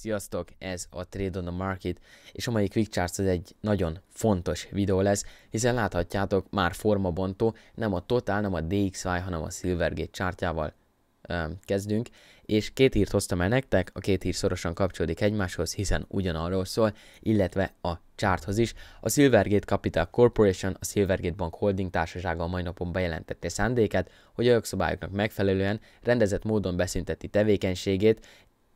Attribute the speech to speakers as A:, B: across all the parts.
A: Sziasztok, ez a Trade on the Market, és a mai Quick Charts az egy nagyon fontos videó lesz, hiszen láthatjátok már formabontó, nem a Total, nem a DXY, hanem a Silvergate csártyával kezdünk, és két hírt hoztam el nektek, a két hír szorosan kapcsolódik egymáshoz, hiszen ugyanarról szól, illetve a csárthoz is. A Silvergate Capital Corporation, a Silvergate Bank Holding társasága a mai napon bejelentette szándékát, hogy a jogszabályoknak megfelelően rendezett módon beszünteti tevékenységét,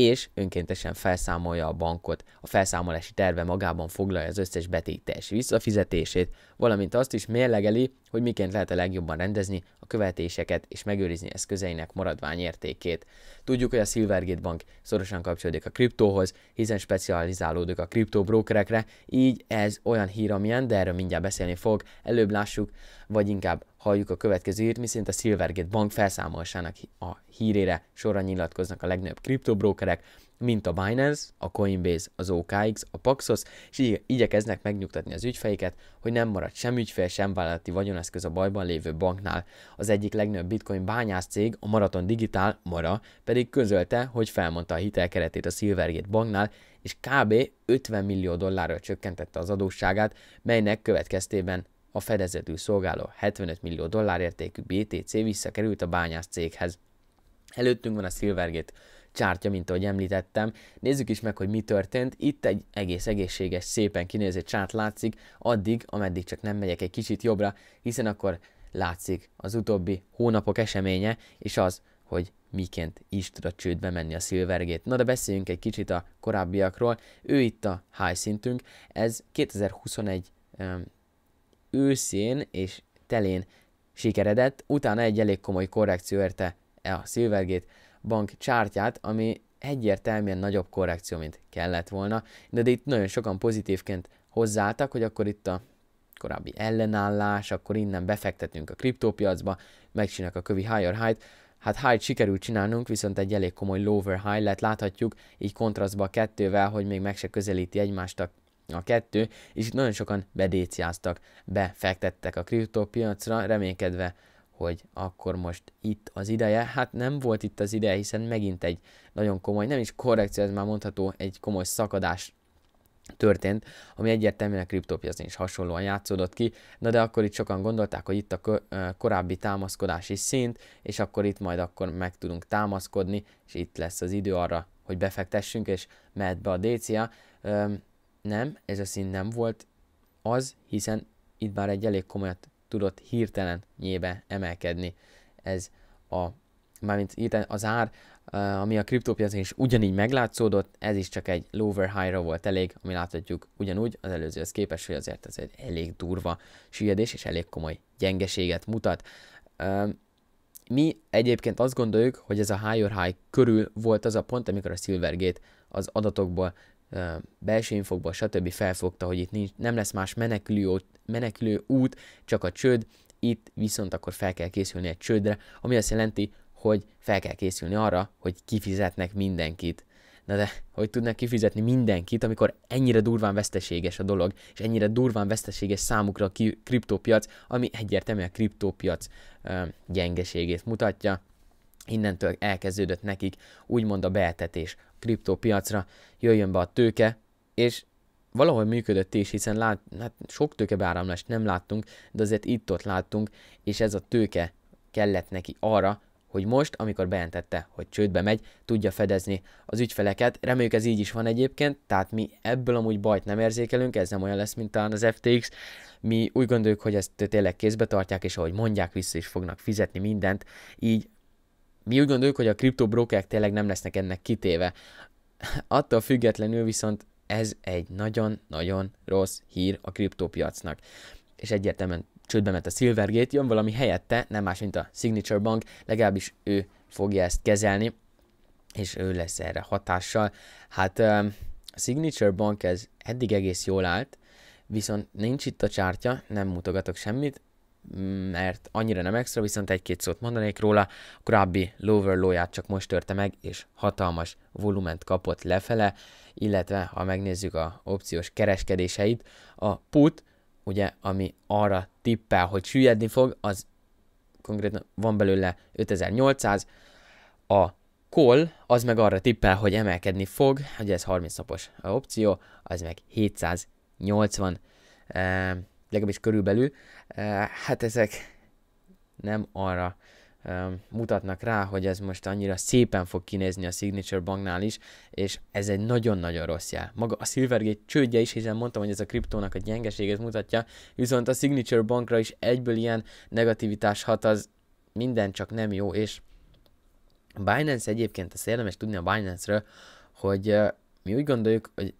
A: és önkéntesen felszámolja a bankot. A felszámolási terve magában foglalja az összes betétes visszafizetését, valamint azt is mérlegeli, hogy miként lehet a legjobban rendezni a követéseket és megőrizni eszközeinek maradványértékét. Tudjuk, hogy a Silvergate Bank szorosan kapcsolódik a kriptóhoz, hiszen specializálódik a kriptóbrókerekre, így ez olyan hír, amilyen, de erről mindjárt beszélni fog. Előbb lássuk, vagy inkább halljuk a következő írt, miszerint a Silvergate bank felszámolásának a hírére sorra nyilatkoznak a legnagyobb kriptobrókerek, mint a Binance, a Coinbase, az OKX, a Paxos, és így igyekeznek megnyugtatni az ügyfeiket, hogy nem marad sem ügyfél, sem vállalati vagyoneszköz a bajban lévő banknál. Az egyik legnagyobb bitcoin bányász cég, a Marathon Digital, Mara, pedig közölte, hogy felmondta a hitelkeretét a Silvergate banknál, és kb. 50 millió dollárra csökkentette az adósságát, melynek következtében a fedezetű szolgáló 75 millió dollár értékű BTC visszakerült a bányász céghez. Előttünk van a Silvergate csártya, mint ahogy említettem. Nézzük is meg, hogy mi történt. Itt egy egész egészséges, szépen kinéző csárt látszik, addig, ameddig csak nem megyek egy kicsit jobbra, hiszen akkor látszik az utóbbi hónapok eseménye, és az, hogy miként is a csődbe menni a szilvergét. Na de beszéljünk egy kicsit a korábbiakról. Ő itt a high szintünk, ez 2021 őszén és telén sikeredett, utána egy elég komoly korrekció érte e a Silvergate bank csártyát, ami egyértelműen nagyobb korrekció, mint kellett volna, de, de itt nagyon sokan pozitívként hozzáálltak, hogy akkor itt a korábbi ellenállás, akkor innen befektetünk a kriptópiacba, megcsinálják a kövi higher high hát high sikerült csinálnunk, viszont egy elég komoly lower high lett, láthatjuk így kontrasztba a kettővel, hogy még meg se közelíti egymást a a kettő, és itt nagyon sokan bedéciáztak, befektettek a kriptópiacra, reménykedve, hogy akkor most itt az ideje. Hát nem volt itt az ideje, hiszen megint egy nagyon komoly, nem is korrekció, ez már mondható, egy komoly szakadás történt, ami egyértelműen a kriptópiacon is hasonlóan játszódott ki, na de akkor itt sokan gondolták, hogy itt a korábbi támaszkodási szint, és akkor itt majd akkor meg tudunk támaszkodni, és itt lesz az idő arra, hogy befektessünk, és mehet be a DCA. Nem, ez a szín nem volt az, hiszen itt már egy elég komolyat tudott hirtelen nyébe emelkedni. Ez a, mármint hirtelen az ár, eh, ami a kriptópiacon is ugyanígy meglátszódott, ez is csak egy lower high-ra volt elég, ami láthatjuk ugyanúgy az előzőhez képest, hogy azért ez egy elég durva süllyedés és elég komoly gyengeséget mutat. Ehm, mi egyébként azt gondoljuk, hogy ez a higher high körül volt az a pont, amikor a Silvergate az adatokból belső infokba, stb. felfogta, hogy itt nincs, nem lesz más menekülő, menekülő út, csak a csőd, itt viszont akkor fel kell készülni egy csődre, ami azt jelenti, hogy fel kell készülni arra, hogy kifizetnek mindenkit. Na de, hogy tudnak kifizetni mindenkit, amikor ennyire durván veszteséges a dolog, és ennyire durván veszteséges számukra a kriptópiac, ami egyértelműen a kriptópiac gyengeségét mutatja. Innentől elkezdődött nekik úgymond a beetetés, kriptópiacra jöjjön be a tőke, és valahol működött is, hiszen lát, hát sok tőkebeáramlást nem láttunk, de azért itt-ott láttunk, és ez a tőke kellett neki arra, hogy most, amikor bejelentette, hogy csődbe megy, tudja fedezni az ügyfeleket. Reméljük ez így is van egyébként, tehát mi ebből amúgy bajt nem érzékelünk, ez nem olyan lesz, mint talán az FTX. Mi úgy gondoljuk, hogy ezt tényleg kézbe tartják, és ahogy mondják, vissza is fognak fizetni mindent, így mi úgy gondoljuk, hogy a kriptobrokerek tényleg nem lesznek ennek kitéve. Attól függetlenül viszont ez egy nagyon-nagyon rossz hír a kriptópiacnak. És egyértelműen csődbe ment a Silvergate, jön valami helyette, nem más, mint a Signature Bank, legalábbis ő fogja ezt kezelni, és ő lesz erre hatással. Hát a Signature Bank ez eddig egész jól állt, viszont nincs itt a csártya, nem mutogatok semmit, mert annyira nem extra, viszont egy-két szót mondanék róla. A korábbi lower low csak most törte meg, és hatalmas volument kapott lefele, illetve ha megnézzük a opciós kereskedéseit, a put, ugye, ami arra tippel, hogy süllyedni fog, az konkrétan van belőle 5800, a call, az meg arra tippel, hogy emelkedni fog, ugye ez 30 napos opció, az meg 780 legalábbis körülbelül, eh, hát ezek nem arra eh, mutatnak rá, hogy ez most annyira szépen fog kinézni a Signature Banknál is, és ez egy nagyon-nagyon rossz jel. Maga a Silvergate csődje is, hiszen mondtam, hogy ez a kriptónak a gyengeséget mutatja, viszont a Signature Bankra is egyből ilyen negativitás hat, az minden csak nem jó, és Binance egyébként, ezt érdemes tudni a Binance-ről, hogy eh, mi úgy gondoljuk, hogy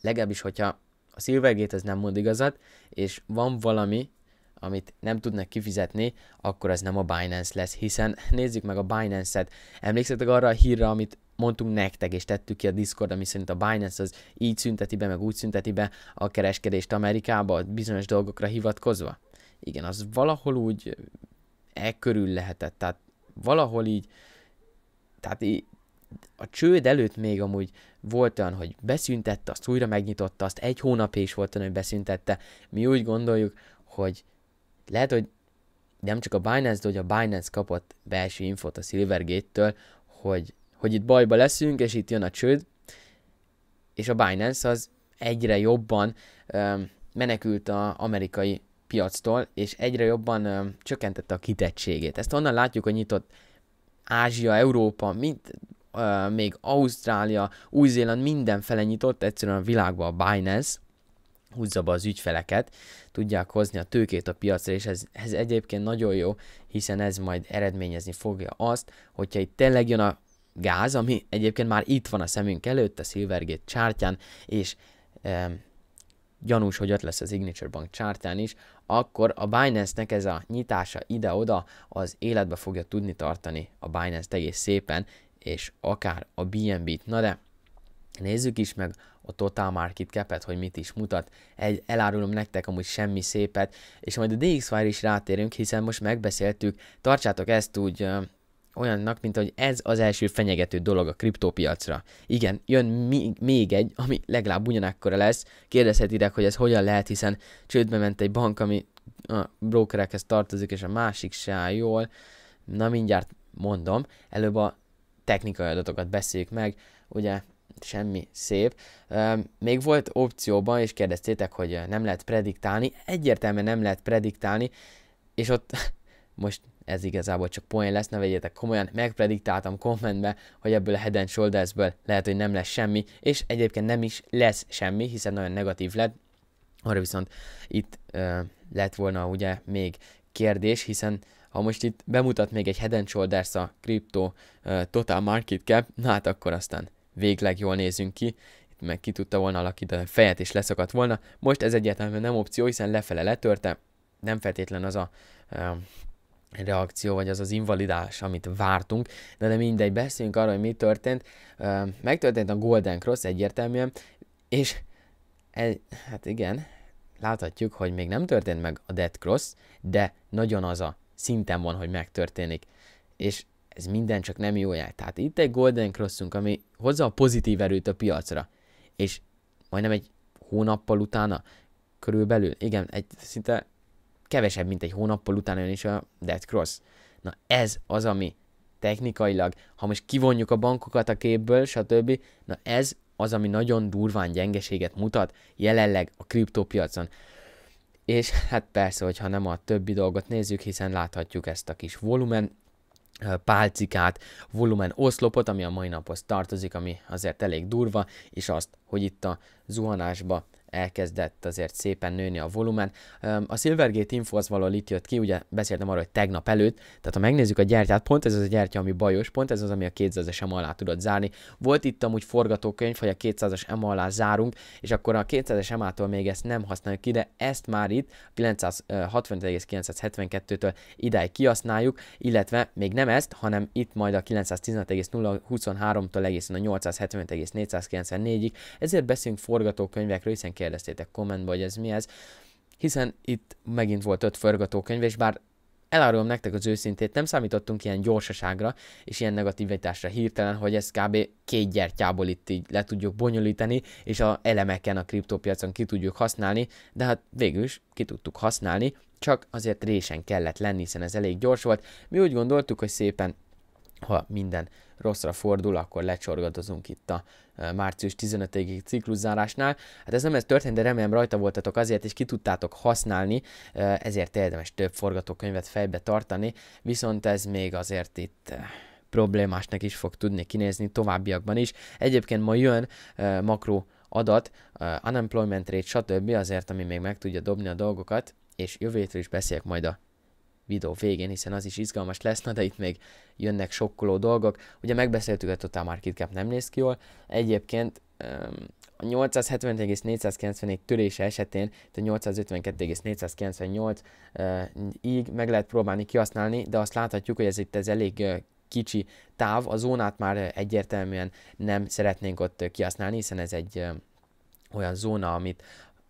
A: legalábbis, hogyha a Silvergate az nem mond igazat, és van valami, amit nem tudnak kifizetni, akkor az nem a Binance lesz, hiszen nézzük meg a Binance-et. Emlékszetek arra a hírra, amit mondtunk nektek, és tettük ki a Discord, ami szerint a Binance az így szünteti be, meg úgy szünteti be a kereskedést Amerikába, bizonyos dolgokra hivatkozva? Igen, az valahol úgy e körül lehetett, tehát valahol így, tehát így, a csőd előtt még amúgy volt olyan, hogy beszüntette, azt újra megnyitotta, azt egy hónap is volt olyan, hogy beszüntette. Mi úgy gondoljuk, hogy lehet, hogy nem csak a Binance, de hogy a Binance kapott belső infot a Silvergate-től, hogy, hogy itt bajba leszünk, és itt jön a csőd, és a Binance az egyre jobban öm, menekült az amerikai piactól, és egyre jobban öm, csökkentette a kitettségét. Ezt onnan látjuk, hogy nyitott Ázsia, Európa, mint még Ausztrália, Új-Zéland mindenfele nyitott, egyszerűen a világban a Binance húzza be az ügyfeleket, tudják hozni a tőkét a piacra, és ez, ez egyébként nagyon jó, hiszen ez majd eredményezni fogja azt, hogyha itt tényleg jön a gáz, ami egyébként már itt van a szemünk előtt, a Silvergate csártyán, és e, gyanús, hogy ott lesz az Signature Bank csártyán is, akkor a Binance-nek ez a nyitása ide-oda az életbe fogja tudni tartani a Binance-t egész szépen, és akár a BNB-t. Na de nézzük is meg a Total Market cap hogy mit is mutat. Egy, elárulom nektek amúgy semmi szépet, és majd a DXY-ra is rátérünk, hiszen most megbeszéltük, tartsátok ezt úgy ö, olyannak, mint hogy ez az első fenyegető dolog a kriptópiacra. Igen, jön még, még egy, ami legalább ugyanekkora lesz. Kérdezhetitek, hogy ez hogyan lehet, hiszen csődbe ment egy bank, ami a brokerekhez tartozik, és a másik se áll jól. Na mindjárt mondom, előbb a technikai adatokat beszéljük meg, ugye semmi szép. Még volt opcióban, és kérdeztétek, hogy nem lehet prediktálni, egyértelműen nem lehet prediktálni, és ott most ez igazából csak poén lesz, ne vegyétek komolyan, megprediktáltam kommentbe, hogy ebből a Head and Shouldersből lehet, hogy nem lesz semmi, és egyébként nem is lesz semmi, hiszen nagyon negatív lett, arra viszont itt uh, lett volna ugye még kérdés, hiszen ha most itt bemutat még egy Head and Shoulders a Crypto uh, Total Market Cap, na hát akkor aztán végleg jól nézünk ki, itt meg ki tudta volna alakítani a fejet és leszakadt volna. Most ez egyáltalán nem opció, hiszen lefele letörte, nem feltétlen az a uh, reakció, vagy az az invalidás, amit vártunk, de de mindegy, beszéljünk arról, hogy mi történt. Uh, megtörtént a Golden Cross egyértelműen, és el, hát igen, láthatjuk, hogy még nem történt meg a Dead Cross, de nagyon az a szinten van, hogy megtörténik. És ez minden csak nem jó jel. Tehát itt egy Golden Crossunk, ami hozza a pozitív erőt a piacra. És majdnem egy hónappal utána, körülbelül, igen, egy szinte kevesebb, mint egy hónappal utána jön is a Dead Cross. Na ez az, ami technikailag, ha most kivonjuk a bankokat a képből, stb., na ez az, ami nagyon durván gyengeséget mutat jelenleg a kriptópiacon. És hát persze, hogyha nem a többi dolgot nézzük, hiszen láthatjuk ezt a kis volumen pálcikát, volumen oszlopot, ami a mai naphoz tartozik, ami azért elég durva, és azt, hogy itt a zuhanásba elkezdett azért szépen nőni a volumen. A Silvergate Info az valahol itt jött ki, ugye beszéltem arról, hogy tegnap előtt, tehát ha megnézzük a gyertyát, pont ez az a gyertya, ami bajos, pont ez az, ami a 200-es EMA alá tudott zárni. Volt itt amúgy forgatókönyv, hogy a 200-as EMA alá zárunk, és akkor a 200-es EMA-tól még ezt nem használjuk ki, de ezt már itt 965972 től idáig kihasználjuk, illetve még nem ezt, hanem itt majd a 915,023-tól egészen a 875,494-ig, ezért beszélünk forgatókönyvekről, hiszen kérdeztétek kommentbe, hogy ez mi ez, hiszen itt megint volt öt forgatókönyv, és bár elárulom nektek az őszintét, nem számítottunk ilyen gyorsaságra és ilyen negativitásra hirtelen, hogy ezt kb. két gyertyából itt így le tudjuk bonyolítani, és a elemeken a kriptópiacon ki tudjuk használni, de hát végül is ki tudtuk használni, csak azért résen kellett lenni, hiszen ez elég gyors volt. Mi úgy gondoltuk, hogy szépen ha minden rosszra fordul, akkor lecsorgatozunk itt a március 15-ig cikluszárásnál. Hát ez nem ez történt, de remélem rajta voltatok azért, és ki tudtátok használni, ezért érdemes több forgatókönyvet fejbe tartani, viszont ez még azért itt problémásnak is fog tudni kinézni továbbiakban is. Egyébként ma jön makro adat, unemployment rate, stb. azért, ami még meg tudja dobni a dolgokat, és jövő is beszélek majd a videó végén, hiszen az is izgalmas lesz, na de itt még jönnek sokkoló dolgok. Ugye megbeszéltük, hogy a Total Market Cap nem néz ki jól. Egyébként a 870,494 törése esetén, tehát 852,498 így meg lehet próbálni kihasználni, de azt láthatjuk, hogy ez itt ez elég kicsi táv, a zónát már egyértelműen nem szeretnénk ott kihasználni, hiszen ez egy olyan zóna, amit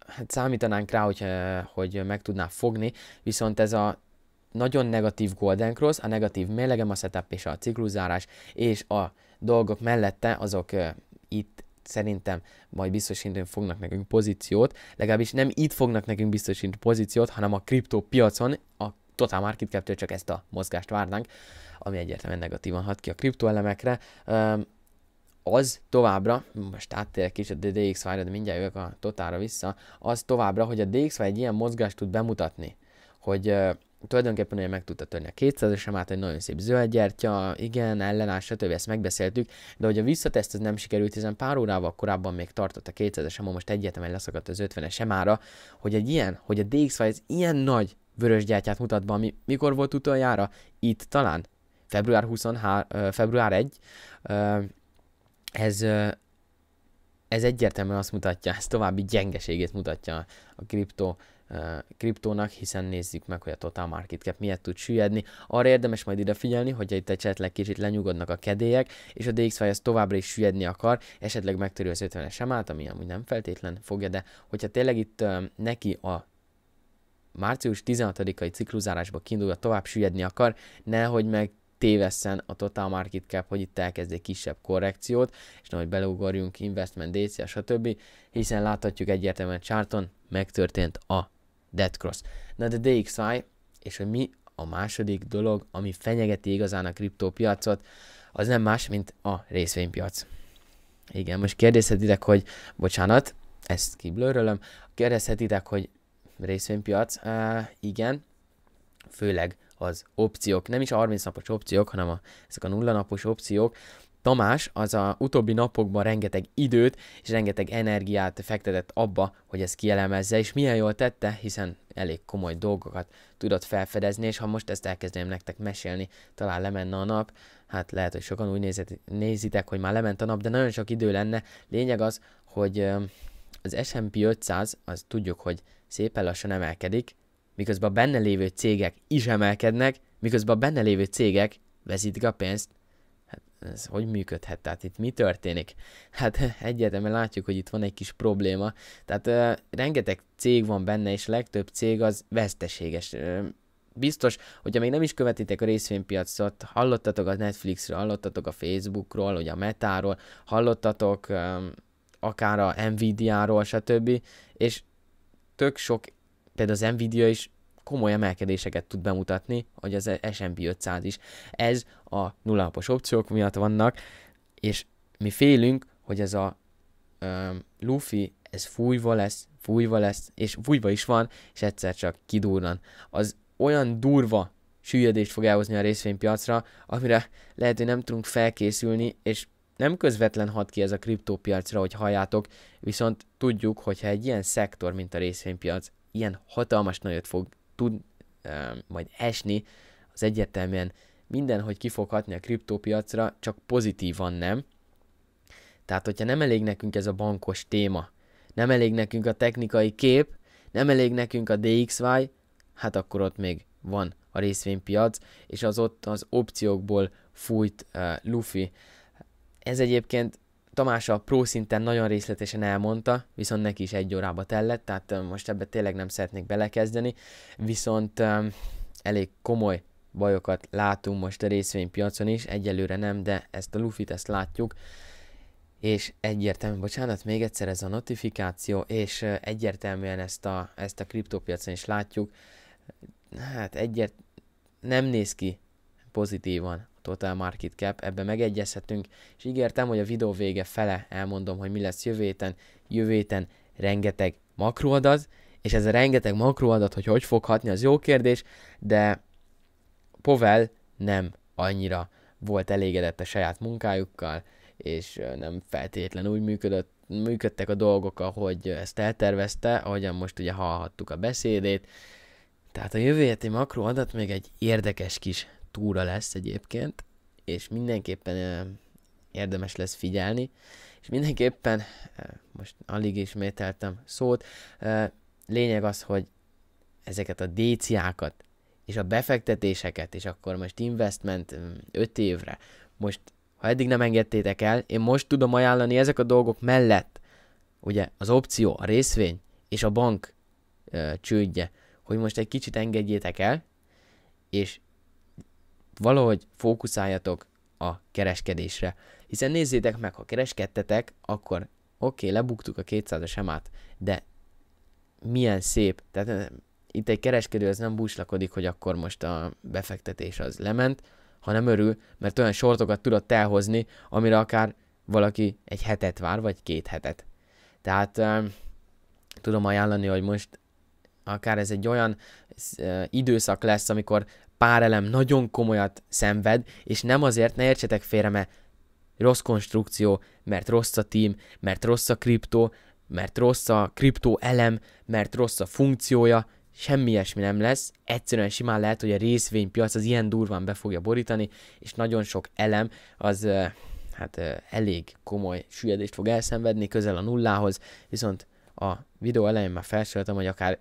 A: hát számítanánk rá, hogy, hogy meg tudná fogni, viszont ez a nagyon negatív Golden Cross, a negatív mélegem a setup és a cikluzárás, és a dolgok mellette azok uh, itt szerintem majd biztosítani fognak nekünk pozíciót, legalábbis nem itt fognak nekünk biztosítani pozíciót, hanem a kriptó piacon a Total Market cap csak ezt a mozgást várnánk, ami egyértelműen negatívan hat ki a kriptóelemekre. Um, az továbbra, most áttérek kis a DXY-ra, de mindjárt jövök a totára vissza, az továbbra, hogy a DXY egy ilyen mozgást tud bemutatni, hogy uh, tulajdonképpen ugye meg tudta törni a 200-esen, át, egy nagyon szép zöld gyertya, igen, ellenás, stb. ezt megbeszéltük, de hogy a visszateszt az nem sikerült, hiszen pár órával korábban még tartott a 200-esen, most egyetemen leszakadt az 50-es ára, hogy egy ilyen, hogy a DX ez ilyen nagy vörös gyertyát mutat be, ami mikor volt utoljára? Itt talán február 23, február 1, ez, ez egyértelműen azt mutatja, ez további gyengeségét mutatja a kripto kriptónak, hiszen nézzük meg, hogy a total market cap miért tud süllyedni. Arra érdemes majd ide figyelni, hogy itt esetleg kicsit lenyugodnak a kedélyek, és a DXY az továbbra is süllyedni akar, esetleg megtörő az 50 sem emát, ami amúgy nem feltétlen fogja, de hogyha tényleg itt neki a március 16-ai ciklusárásba kiindulva tovább süllyedni akar, nehogy meg tévesszen a Total Market Cap, hogy itt elkezd egy kisebb korrekciót, és nehogy belugorjunk, investment, DCA, stb. Hiszen láthatjuk egyértelműen csárton, megtörtént a Dead Cross. Na de DXY, és hogy mi a második dolog, ami fenyegeti igazán a kriptópiacot, az nem más, mint a részvénypiac. Igen, most kérdezhetitek, hogy, bocsánat, ezt kiblőrölöm, kérdezhetitek, hogy részvénypiac, uh, igen, főleg az opciók, nem is a 30 napos opciók, hanem a, ezek a nulla napos opciók, Tamás az a utóbbi napokban rengeteg időt és rengeteg energiát fektetett abba, hogy ezt kielemezze, és milyen jól tette, hiszen elég komoly dolgokat tudott felfedezni, és ha most ezt elkezdeném nektek mesélni, talán lemenne a nap, hát lehet, hogy sokan úgy nézet, nézitek, hogy már lement a nap, de nagyon sok idő lenne. Lényeg az, hogy az S&P 500, az tudjuk, hogy szépen lassan emelkedik, miközben a benne lévő cégek is emelkednek, miközben a benne lévő cégek veszítik a pénzt, ez hogy működhet, tehát itt mi történik? Hát egyértelműen látjuk, hogy itt van egy kis probléma, tehát uh, rengeteg cég van benne, és legtöbb cég az veszteséges. Uh, biztos, hogyha még nem is követitek a részvénypiacot, hallottatok a Netflixről, hallottatok a Facebookról, vagy a Metáról, hallottatok um, akár a Nvidia-ról, stb. És tök sok, például az Nvidia is komoly emelkedéseket tud bemutatni, hogy az S&P 500 is. Ez a nullalapos opciók miatt vannak, és mi félünk, hogy ez a um, Luffy, ez fújva lesz, fújva lesz, és fújva is van, és egyszer csak kidurran. Az olyan durva sűjjedést fog elhozni a részvénypiacra, amire lehet, hogy nem tudunk felkészülni, és nem közvetlen hat ki ez a kriptópiacra, hogy halljátok, viszont tudjuk, hogyha egy ilyen szektor, mint a részvénypiac, ilyen hatalmas nagyot fog tud ö, majd esni, az egyetemen minden, hogy ki fog hatni a kriptópiacra, csak pozitívan nem. Tehát, hogyha nem elég nekünk ez a bankos téma, nem elég nekünk a technikai kép, nem elég nekünk a DXY, hát akkor ott még van a részvénypiac, és az ott az opciókból fújt uh, Luffy. Ez egyébként Tamás a pró szinten nagyon részletesen elmondta, viszont neki is egy órába tellett, tehát most ebbe tényleg nem szeretnék belekezdeni, viszont elég komoly bajokat látunk most a részvénypiacon is, egyelőre nem, de ezt a lufit, ezt látjuk, és egyértelműen, bocsánat, még egyszer ez a notifikáció, és egyértelműen ezt a, ezt a kriptópiacon is látjuk, hát egyért nem néz ki pozitívan Total Market Cap, ebben megegyezhetünk, és ígértem, hogy a videó vége fele elmondom, hogy mi lesz jövő héten. Jövő héten rengeteg makroadat, és ez a rengeteg makroadat, hogy hogy fog hatni, az jó kérdés, de Povel nem annyira volt elégedett a saját munkájukkal, és nem feltétlenül úgy működött, működtek a dolgok, ahogy ezt eltervezte, ahogyan most ugye hallhattuk a beszédét. Tehát a jövő heti makroadat még egy érdekes kis túra lesz egyébként, és mindenképpen érdemes lesz figyelni, és mindenképpen, most alig ismételtem szót, lényeg az, hogy ezeket a déciákat és a befektetéseket, és akkor most investment 5 évre, most ha eddig nem engedtétek el, én most tudom ajánlani ezek a dolgok mellett, ugye az opció, a részvény és a bank csődje, hogy most egy kicsit engedjétek el, és valahogy fókuszáljatok a kereskedésre. Hiszen nézzétek meg, ha kereskedtetek, akkor oké, okay, lebuktuk a 200-as emát, de milyen szép, tehát eh, itt egy kereskedő az nem búslakodik, hogy akkor most a befektetés az lement, hanem örül, mert olyan sortokat tudott elhozni, amire akár valaki egy hetet vár, vagy két hetet. Tehát eh, tudom ajánlani, hogy most akár ez egy olyan eh, időszak lesz, amikor párelem nagyon komolyat szenved, és nem azért, ne értsetek félre, mert rossz konstrukció, mert rossz a team, mert rossz a kriptó, mert rossz a kriptó elem, mert rossz a funkciója, semmi ilyesmi nem lesz, egyszerűen simán lehet, hogy a részvénypiac az ilyen durván be fogja borítani, és nagyon sok elem az hát elég komoly süllyedést fog elszenvedni, közel a nullához, viszont a videó elején már felsoroltam, hogy akár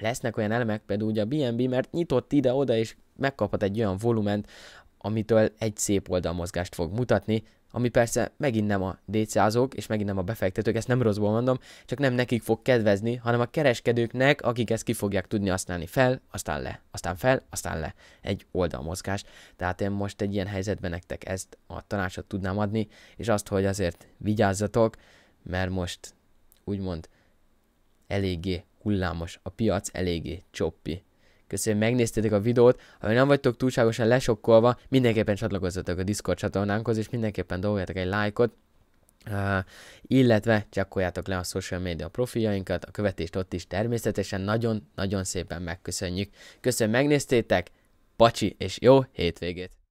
A: lesznek olyan elemek, például ugye a BNB, mert nyitott ide-oda, és megkaphat egy olyan volument, amitől egy szép oldalmozgást fog mutatni, ami persze megint nem a dc és megint nem a befektetők, ezt nem rosszból mondom, csak nem nekik fog kedvezni, hanem a kereskedőknek, akik ezt ki fogják tudni használni fel, aztán le, aztán fel, aztán le. Egy oldalmozgás. Tehát én most egy ilyen helyzetben nektek ezt a tanácsot tudnám adni, és azt, hogy azért vigyázzatok, mert most úgymond eléggé hullámos, a piac eléggé csoppi. Köszönöm, hogy megnéztétek a videót. Ha nem vagytok túlságosan lesokkolva, mindenképpen csatlakozzatok a Discord csatornánkhoz, és mindenképpen dolgozzatok egy lájkot, Uh, illetve csekkoljátok le a social media profiljainkat, a követést ott is természetesen nagyon-nagyon szépen megköszönjük. Köszönöm, megnéztétek, pacsi és jó hétvégét!